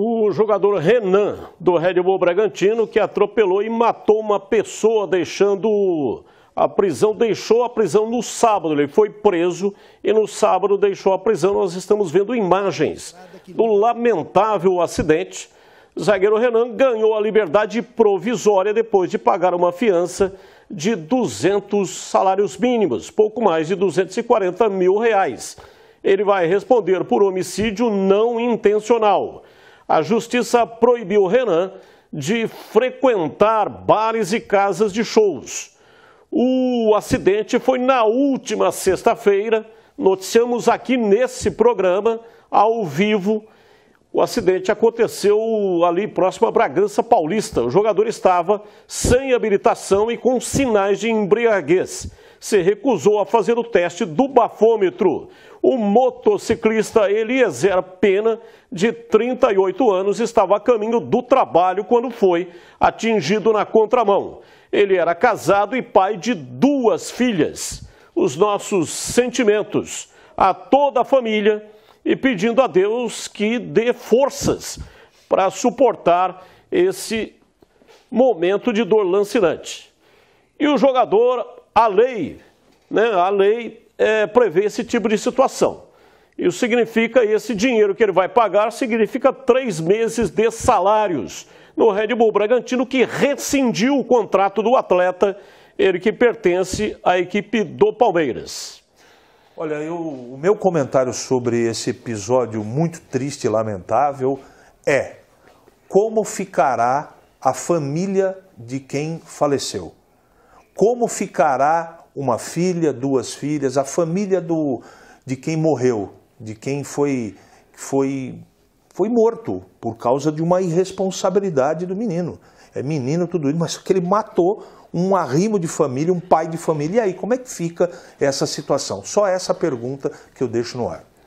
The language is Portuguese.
o jogador Renan, do Red Bull Bragantino, que atropelou e matou uma pessoa, deixando a prisão, deixou a prisão no sábado. Ele foi preso e no sábado deixou a prisão. Nós estamos vendo imagens do lamentável acidente. zagueiro Renan ganhou a liberdade provisória depois de pagar uma fiança de 200 salários mínimos, pouco mais de 240 mil reais. Ele vai responder por homicídio não intencional a justiça proibiu Renan de frequentar bares e casas de shows. O acidente foi na última sexta-feira, noticiamos aqui nesse programa, ao vivo. O acidente aconteceu ali próximo a Bragança Paulista. O jogador estava sem habilitação e com sinais de embriaguez se recusou a fazer o teste do bafômetro. O motociclista Eliezer Pena, de 38 anos, estava a caminho do trabalho quando foi atingido na contramão. Ele era casado e pai de duas filhas. Os nossos sentimentos a toda a família e pedindo a Deus que dê forças para suportar esse momento de dor lancinante. E o jogador a lei, né, a lei é, prevê esse tipo de situação. Isso significa esse dinheiro que ele vai pagar significa três meses de salários no Red Bull Bragantino que rescindiu o contrato do atleta, ele que pertence à equipe do Palmeiras. Olha, eu, o meu comentário sobre esse episódio muito triste e lamentável é como ficará a família de quem faleceu. Como ficará uma filha, duas filhas, a família do, de quem morreu, de quem foi, foi, foi morto por causa de uma irresponsabilidade do menino? É menino tudo isso, mas que ele matou um arrimo de família, um pai de família. E aí, como é que fica essa situação? Só essa pergunta que eu deixo no ar.